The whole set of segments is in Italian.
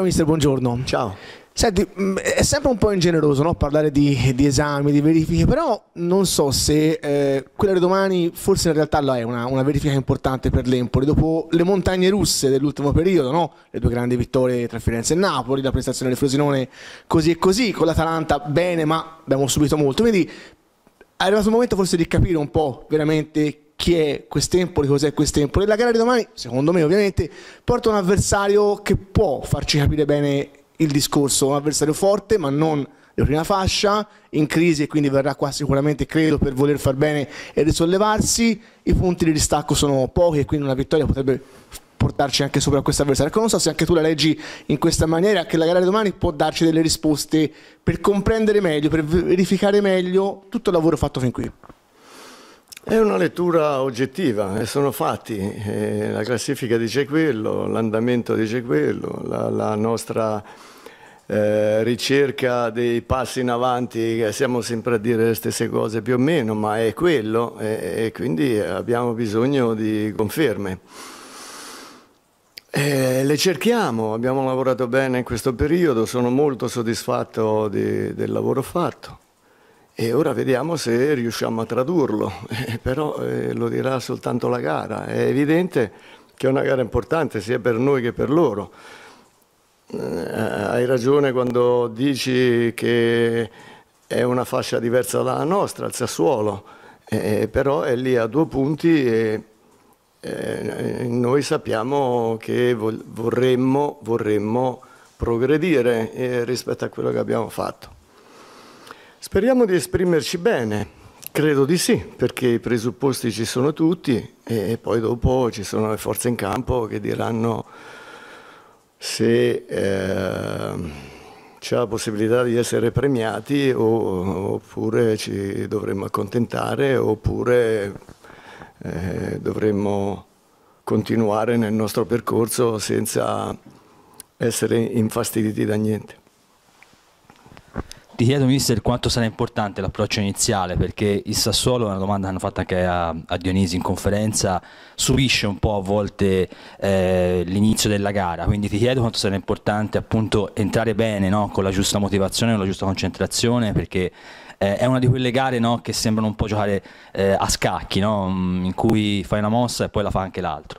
Ciao mister, buongiorno. Ciao. Senti, mm, è sempre un po' ingeneroso no? parlare di, di, esami, di verifiche, però non so se eh, quella di domani forse in realtà lo è una, una, verifica importante per l'Empoli, dopo le montagne russe dell'ultimo periodo, no? le due grandi vittorie tra Firenze e Napoli, la prestazione del Frosinone così e così, con l'Atalanta bene ma abbiamo subito molto, quindi è arrivato il momento forse di capire un po' veramente chi è quest'Empoli, cos'è quest'Empoli. La gara di domani, secondo me ovviamente, porta un avversario che può farci capire bene il discorso, un avversario forte ma non di prima fascia, in crisi e quindi verrà qua sicuramente, credo, per voler far bene e risollevarsi. I punti di distacco sono pochi e quindi una vittoria potrebbe portarci anche sopra questo avversario. Ecco, non so se anche tu la leggi in questa maniera, che la gara di domani può darci delle risposte per comprendere meglio, per verificare meglio tutto il lavoro fatto fin qui. È una lettura oggettiva, eh, sono fatti, eh, la classifica dice quello, l'andamento dice quello, la, la nostra eh, ricerca dei passi in avanti, eh, siamo sempre a dire le stesse cose più o meno, ma è quello e, e quindi abbiamo bisogno di conferme. Eh, le cerchiamo, abbiamo lavorato bene in questo periodo, sono molto soddisfatto di, del lavoro fatto. E ora vediamo se riusciamo a tradurlo, eh, però eh, lo dirà soltanto la gara. È evidente che è una gara importante sia per noi che per loro. Eh, hai ragione quando dici che è una fascia diversa dalla nostra, il Sassuolo, eh, però è lì a due punti e eh, noi sappiamo che vorremmo, vorremmo progredire eh, rispetto a quello che abbiamo fatto. Speriamo di esprimerci bene. Credo di sì, perché i presupposti ci sono tutti e poi dopo ci sono le forze in campo che diranno se eh, c'è la possibilità di essere premiati o, oppure ci dovremmo accontentare oppure eh, dovremmo continuare nel nostro percorso senza essere infastiditi da niente. Ti chiedo, mister, quanto sarà importante l'approccio iniziale, perché il Sassuolo, una domanda che hanno fatto anche a, a Dionisi in conferenza, subisce un po' a volte eh, l'inizio della gara, quindi ti chiedo quanto sarà importante appunto entrare bene, no? con la giusta motivazione, con la giusta concentrazione, perché eh, è una di quelle gare no? che sembrano un po' giocare eh, a scacchi, no? Mm, in cui fai una mossa e poi la fa anche l'altro.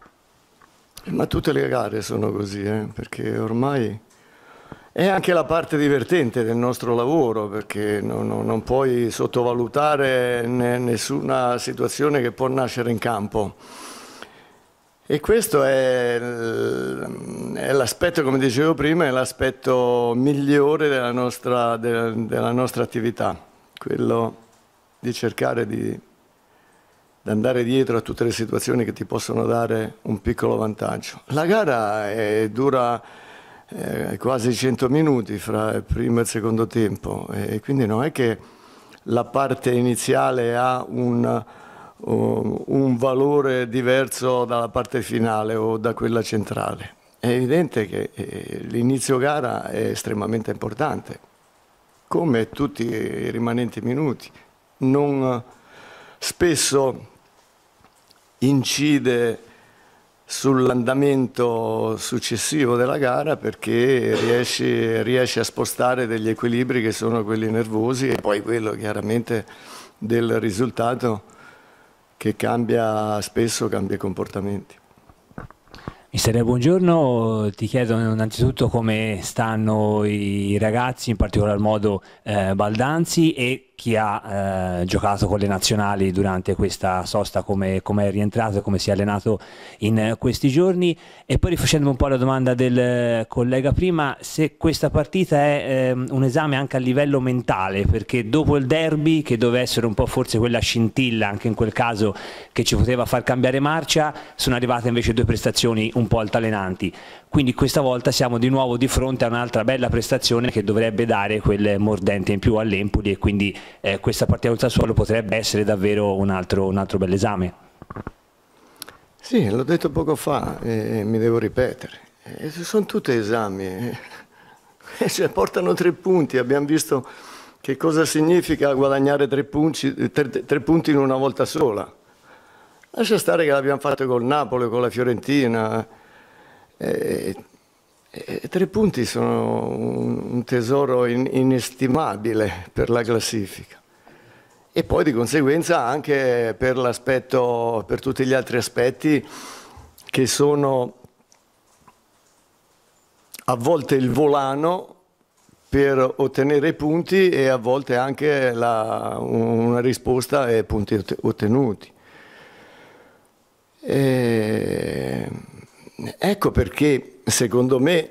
Ma tutte le gare sono così, eh, perché ormai è anche la parte divertente del nostro lavoro perché non, non puoi sottovalutare nessuna situazione che può nascere in campo. E questo è l'aspetto, come dicevo prima, è l'aspetto migliore della nostra, della nostra, attività, quello di cercare di, di andare dietro a tutte le situazioni che ti possono dare un piccolo vantaggio. La gara è dura eh, quasi 100 minuti fra il primo e il secondo tempo e quindi non è che la parte iniziale ha un, um, un valore diverso dalla parte finale o da quella centrale. È evidente che eh, l'inizio gara è estremamente importante, come tutti i rimanenti minuti. Non eh, spesso incide sull'andamento successivo della gara perché riesce, riesce, a spostare degli equilibri che sono quelli nervosi e poi quello chiaramente del risultato che cambia spesso, cambia i comportamenti. Mister, buongiorno, ti chiedo eh, innanzitutto come stanno i ragazzi, in particolar modo eh, Baldanzi e chi ha eh, giocato con le nazionali durante questa sosta, come, come, è rientrato e come si è allenato in questi giorni. E poi rifacendomi un po' alla domanda del collega prima, se questa partita è eh, un esame anche a livello mentale, perché dopo il derby, che doveva essere un po' forse quella scintilla, anche in quel caso, che ci poteva far cambiare marcia, sono arrivate invece due prestazioni un po' altalenanti. Quindi questa volta siamo di nuovo di fronte a un'altra bella prestazione che dovrebbe dare quel mordente in più all'Empoli e quindi eh, questa partita con il Sassuolo potrebbe essere davvero un altro, un altro bel esame. Sì, l'ho detto poco fa e mi devo ripetere. E eh, sono tutti esami, e eh. se cioè, portano tre punti, abbiamo visto che cosa significa guadagnare tre punti, tre, tre punti in una volta sola. Lascia stare che l'abbiamo fatto col Napoli, con la Fiorentina, eh, eh, tre punti sono un tesoro inestimabile per la classifica e poi di conseguenza anche per, per tutti gli altri aspetti che sono a volte il volano per ottenere punti e a volte anche la, una risposta ai punti ottenuti. E... Eh, Ecco perché, secondo me,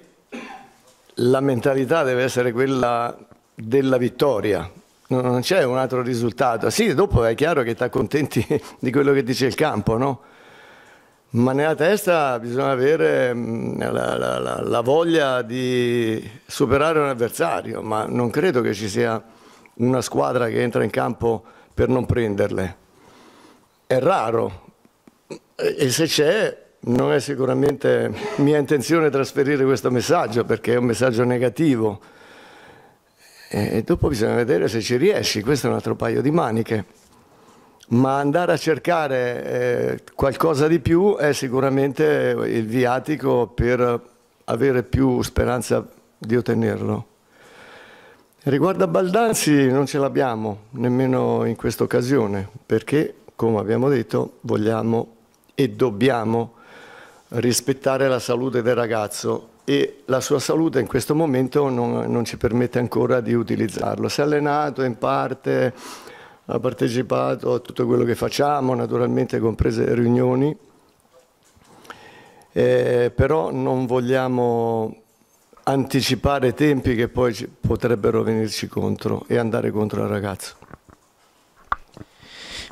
la mentalità deve essere quella della vittoria. Non c'è un altro risultato. Sì, dopo è chiaro che ti accontenti di quello che dice il campo, no? Ma nella testa bisogna avere mm, la, la, la, la voglia di superare un avversario, ma non credo che ci sia una squadra che entra in campo per non prenderle. È raro. E se c'è, non è sicuramente mia intenzione trasferire questo messaggio perché è un messaggio negativo e dopo bisogna vedere se ci riesci, questo è un altro paio di maniche, ma andare a cercare eh, qualcosa di più è sicuramente il viatico per avere più speranza di ottenerlo. Riguardo a Baldanzi non ce l'abbiamo, nemmeno in questa occasione, perché, come abbiamo detto, vogliamo e dobbiamo rispettare la salute del ragazzo e la sua salute in questo momento non, non ci permette ancora di utilizzarlo. Si è allenato in parte, ha partecipato a tutto quello che facciamo, naturalmente comprese riunioni, eh, però non vogliamo anticipare tempi che poi ci, potrebbero venirci contro e andare contro il ragazzo.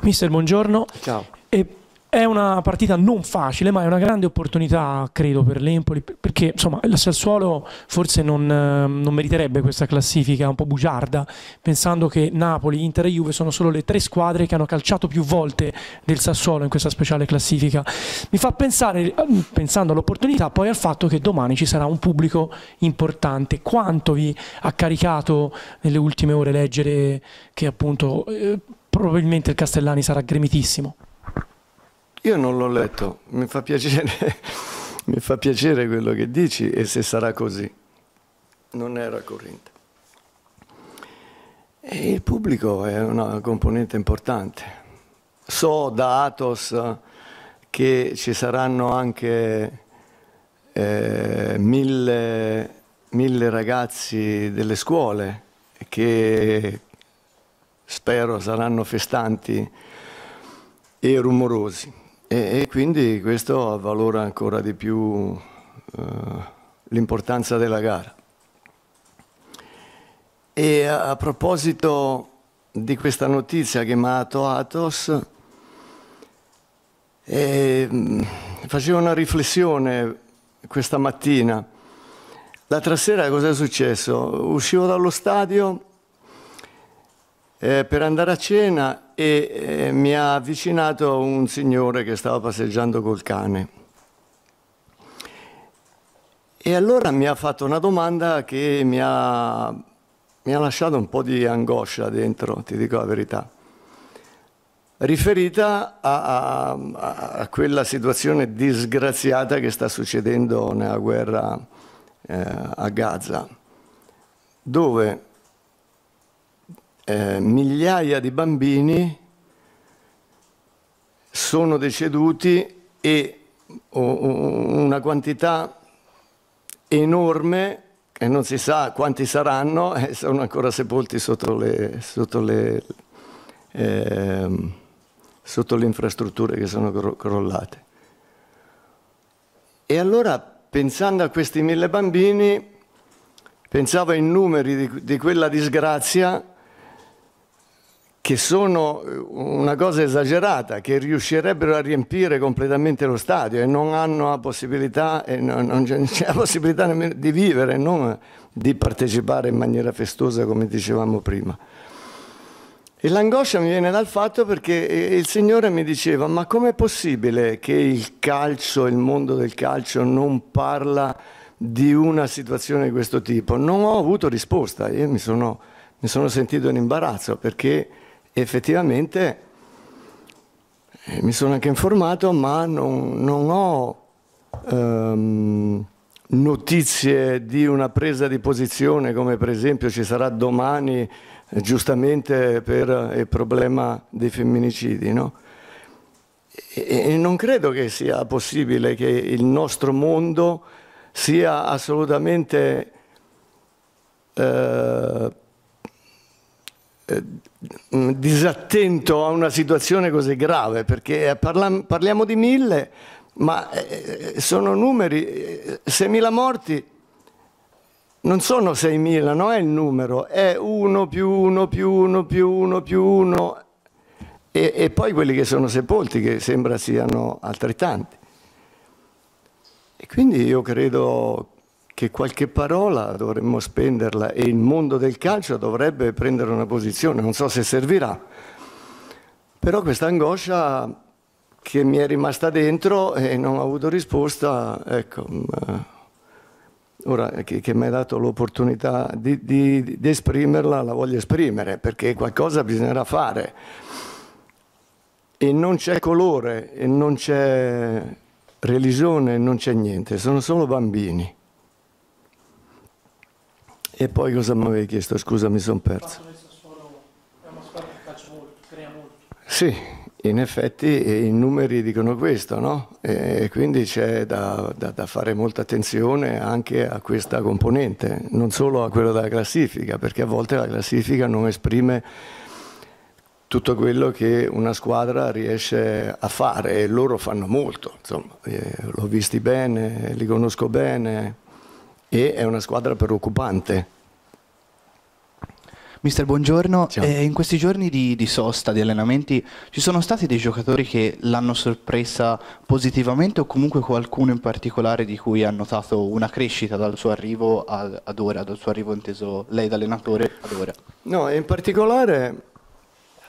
Mister, buongiorno. Ciao. E è una partita non facile, ma è una grande opportunità, credo, per l'Empoli, perché insomma il Sassuolo forse non, ehm, non, meriterebbe questa classifica un po' bugiarda, pensando che Napoli, Inter e Juve sono solo le tre squadre che hanno calciato più volte del Sassuolo in questa speciale classifica. Mi fa pensare, ehm, pensando all'opportunità, poi al fatto che domani ci sarà un pubblico importante. Quanto vi ha caricato nelle ultime ore leggere che appunto eh, probabilmente il Castellani sarà gremitissimo? Io non l'ho letto, mi fa, piacere, mi fa piacere quello che dici e se sarà così. Non era corrente. E il pubblico è una componente importante. So da Atos che ci saranno anche eh, mille, mille ragazzi delle scuole che spero saranno festanti e rumorosi. E, e quindi questo avvalora ancora di più eh, l'importanza della gara. E a, a proposito di questa notizia che mi ha dato Atos, eh, facevo una riflessione questa mattina. L'altra sera cosa è successo? Uscivo dallo stadio eh, per andare a cena e eh, mi ha avvicinato un signore che stava passeggiando col cane. E allora mi ha fatto una domanda che mi ha, mi ha lasciato un po' di angoscia dentro, ti dico la verità riferita a, a, a, quella situazione disgraziata che sta succedendo nella guerra eh, a Gaza, dove eh, migliaia di bambini sono deceduti e una quantità enorme, e non si sa quanti saranno, eh, sono ancora sepolti sotto le, sotto le, eh, sotto le infrastrutture che sono crollate. E allora, pensando a questi mille bambini, pensavo ai numeri di, di quella disgrazia che sono eh, una cosa esagerata, che riuscirebbero a riempire completamente lo stadio e non hanno la possibilità, non, non c'è la possibilità nemmeno di vivere, non di partecipare in maniera festosa come dicevamo prima. E l'angoscia mi viene dal fatto perché eh, il Signore mi diceva, ma com'è possibile che il calcio, il mondo del calcio non parla di una situazione di questo tipo? Non ho avuto risposta, io mi sono, mi sono sentito in imbarazzo perché effettivamente eh, mi sono anche informato, ma non, non ho ehm, notizie di una presa di posizione, come per esempio ci sarà domani, eh, giustamente per eh, il problema dei femminicidi. No? E, e non credo che sia possibile che il nostro mondo sia assolutamente eh, eh, disattento a una situazione così grave, perché eh, parliamo di mille, ma eh, sono numeri, 6.000 morti non sono 6.000, non è il numero, è 1 più 1 più 1 più 1 più 1 e, e poi quelli che sono sepolti che sembra siano altrettanti. E quindi io credo che qualche parola dovremmo spenderla e il mondo del calcio dovrebbe prendere una posizione, non so se servirà. Però questa angoscia che mi è rimasta dentro e non ho avuto risposta, ecco, ora che, che mi hai dato l'opportunità di, di, di esprimerla, la voglio esprimere perché qualcosa bisognerà fare. E non c'è colore, e non c'è religione, non c'è niente, sono solo bambini. E poi cosa mi avevi chiesto? Scusa, mi sono perso. È una squadra che calcia molto, crea molto. Sì, in effetti eh, i numeri dicono questo, no? E quindi c'è da, da, da, fare molta attenzione anche a questa componente, non solo a quella della classifica, perché a volte la classifica non esprime tutto quello che una squadra riesce a fare e loro fanno molto, insomma, eh, l'ho visti bene, li conosco bene, e è una squadra preoccupante. Mister, buongiorno. Eh, in questi giorni di, di, sosta, di allenamenti, ci sono stati dei giocatori che l'hanno sorpresa positivamente o comunque qualcuno in particolare di cui ha notato una crescita dal suo arrivo ad, ad ora, dal suo arrivo inteso lei da allenatore ad ora? No, in particolare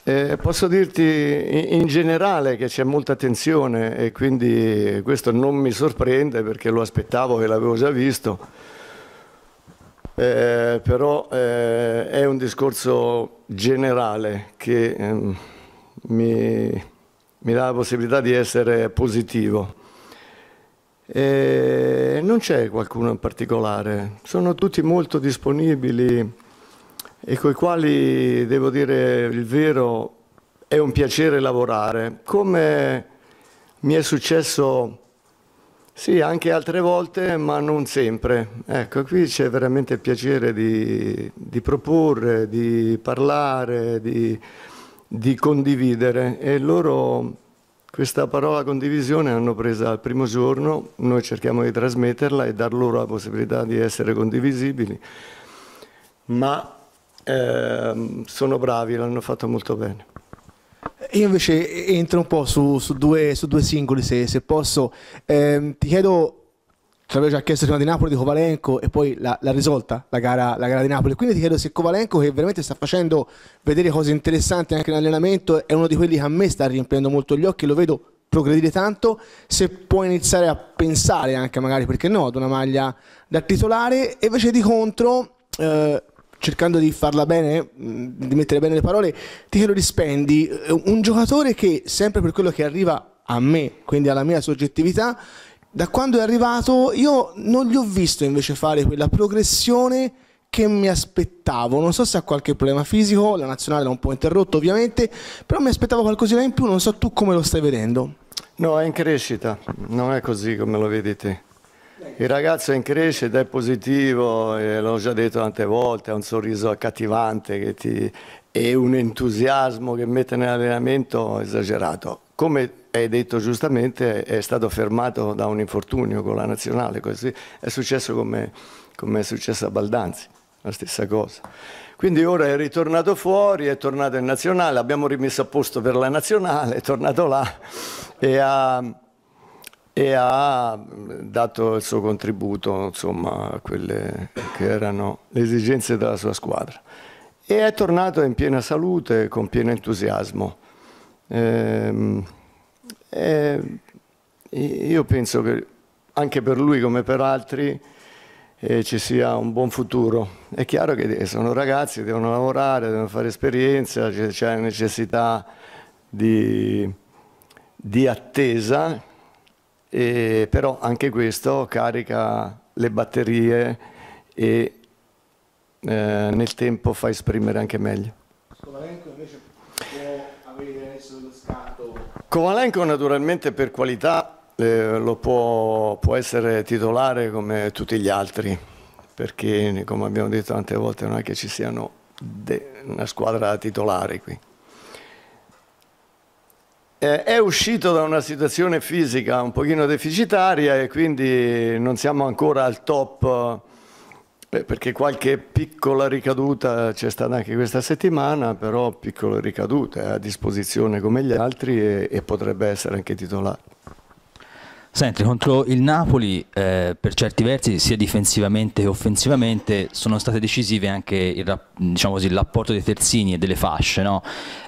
eh, posso dirti in, in generale che c'è molta tensione e quindi questo non mi sorprende perché lo aspettavo e l'avevo già visto eh, però eh, è un discorso generale che eh, mi, mi, dà la possibilità di essere positivo. E non c'è qualcuno in particolare, sono tutti molto disponibili e con i quali, devo dire il vero, è un piacere lavorare. Come mi è successo sì, anche altre volte, ma non sempre. Ecco, qui c'è veramente il piacere di, di, proporre, di parlare, di, di, condividere. E loro questa parola condivisione l'hanno presa al primo giorno, noi cerchiamo di trasmetterla e dar loro la possibilità di essere condivisibili. Ma eh, sono bravi, l'hanno fatto molto bene. Io invece entro un po' su, su, due, su due, singoli, se, se posso. Eh, ti chiedo ci avevo già chiesto prima di Napoli di Covalenco e poi l'ha, risolta la gara, la gara, di Napoli. Quindi ti chiedo se Covalenco, che veramente sta facendo vedere cose interessanti anche in allenamento, è uno di quelli che a me sta riempiendo molto gli occhi, lo vedo progredire tanto, se può iniziare a pensare anche magari, perché no, ad una maglia da titolare e invece di contro... Eh, cercando di farla bene, mm, di mettere bene le parole, ti chiedo di rispendi. Eh, un giocatore che, sempre per quello che arriva a me, quindi alla mia soggettività, da quando è arrivato io non gli ho visto invece fare quella progressione che mi aspettavo. Non so se ha qualche problema fisico, la nazionale l'ha un po' interrotto ovviamente, però mi aspettavo qualcosina in più, non so tu come lo stai vedendo. No, è in crescita, non è così come lo vedi te. Il ragazzo è in crescita, è positivo, l'ho già detto tante volte, ha un sorriso accattivante ti... e un entusiasmo che mette nell'allenamento esagerato. Come hai detto giustamente, è stato fermato da un infortunio con la nazionale, così è successo come, come è successo a Baldanzi, la stessa cosa. Quindi ora è ritornato fuori, è tornato in nazionale, abbiamo rimesso a posto per la nazionale, è tornato là e ha e ha mm, dato il suo contributo insomma, a quelle che erano le esigenze della sua squadra. E è tornato in piena salute, con pieno entusiasmo. Eh, eh, io penso che anche per lui come per altri eh, ci sia un buon futuro. È chiaro che sono ragazzi, devono lavorare, devono fare esperienza, c'è necessità di, di attesa e però anche questo carica le batterie e eh, nel tempo fa esprimere anche meglio. Kovalenko invece può avere dello scatto? Kovalenko naturalmente per qualità eh, lo può, può essere titolare come tutti gli altri, perché come abbiamo detto tante volte non è che ci siano una squadra titolare qui. Eh, è uscito da una situazione fisica un pochino deficitaria e quindi non siamo ancora al top eh, perché qualche piccola ricaduta c'è stata anche questa settimana, però piccola ricaduta è a disposizione come gli altri e, e potrebbe essere anche titolare. Senti, contro il Napoli, eh, per certi versi, sia difensivamente che offensivamente, sono state decisive anche il, diciamo così, l'apporto dei terzini e delle fasce. No?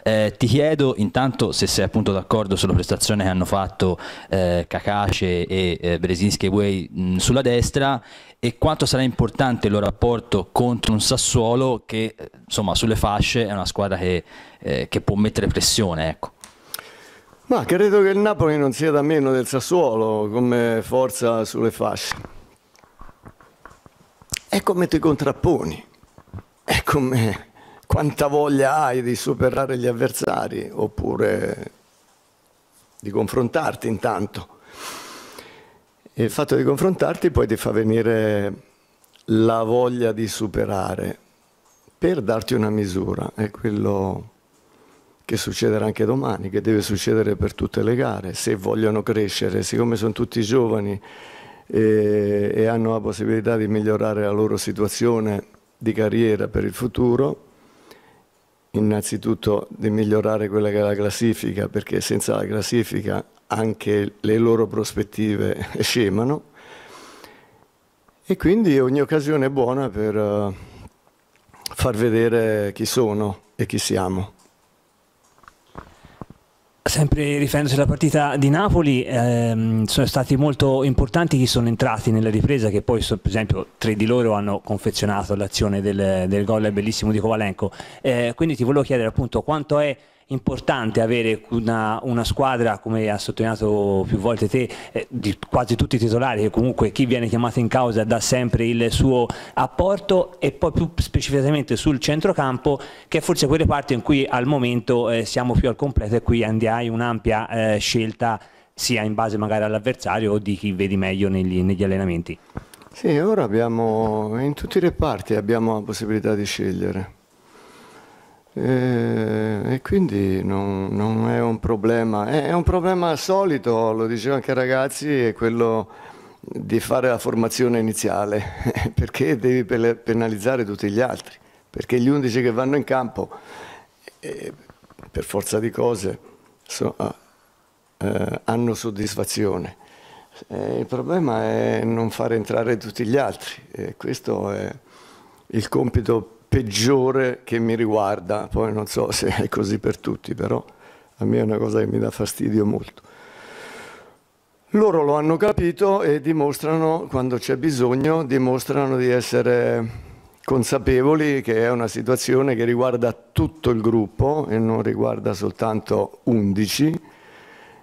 Eh, ti chiedo intanto se sei appunto d'accordo sulla prestazione che hanno fatto eh, Kakace e eh, Bresinski e Way sulla destra e quanto sarà importante il loro apporto contro un Sassuolo che, eh, insomma, sulle fasce è una squadra che, eh, che può mettere pressione. Ecco. Ma credo che il Napoli non sia da meno del Sassuolo come forza sulle fasce. È come ti contrapponi? è come quanta voglia hai di superare gli avversari oppure di confrontarti intanto. E il fatto di confrontarti poi ti fa venire la voglia di superare per darti una misura, è quello che succederà anche domani, che deve succedere per tutte le gare, se vogliono crescere, siccome sono tutti giovani e, eh, e hanno la possibilità di migliorare la loro situazione di carriera per il futuro, innanzitutto di migliorare quella che è la classifica, perché senza la classifica anche le loro prospettive scemano. E quindi ogni occasione è buona per eh, far vedere chi sono e chi siamo. Sempre riferendosi alla partita di Napoli, ehm, sono stati molto importanti chi sono entrati nella ripresa, che poi per esempio tre di loro hanno confezionato l'azione del, del gol bellissimo di Kovalenko. Eh, quindi ti volevo chiedere appunto quanto è importante avere una, una, squadra, come ha sottolineato più volte te, eh, di quasi tutti i titolari, che comunque chi viene chiamato in causa dà sempre il suo apporto e poi più specificatamente sul centrocampo, che è forse quelle parti in cui al momento eh, siamo più al completo e qui hai un'ampia eh, scelta sia in base magari all'avversario o di chi vedi meglio negli, negli allenamenti. Sì, ora abbiamo in tutti i reparti abbiamo la possibilità di scegliere. E, eh, e quindi non, non, è un problema, è, è un problema solito, lo dicevo anche ai ragazzi, è quello di fare la formazione iniziale, perché devi penalizzare tutti gli altri, perché gli undici che vanno in campo, eh, per forza di cose, so, ah, eh, hanno soddisfazione. Eh, il problema è non far entrare tutti gli altri, eh, questo è il compito peggiore che mi riguarda, poi non so se è così per tutti, però a me è una cosa che mi dà fastidio molto. Loro lo hanno capito e dimostrano, quando c'è bisogno, dimostrano di essere consapevoli che è una situazione che riguarda tutto il gruppo e non riguarda soltanto 11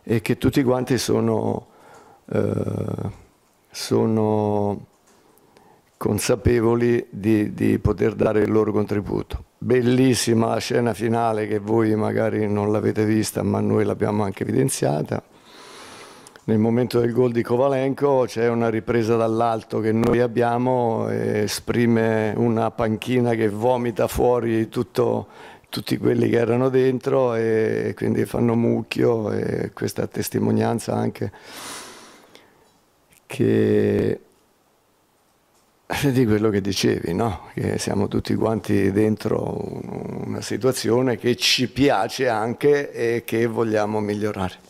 e che tutti quanti sono, eh, sono consapevoli di, di, poter dare il loro contributo. Bellissima la scena finale che voi magari non l'avete vista ma noi l'abbiamo anche evidenziata. Nel momento del gol di Kovalenko c'è una ripresa dall'alto che noi abbiamo e esprime una panchina che vomita fuori tutto, tutti quelli che erano dentro e quindi fanno mucchio e questa testimonianza anche che di quello che dicevi, no? che siamo tutti quanti dentro una situazione che ci piace anche e che vogliamo migliorare.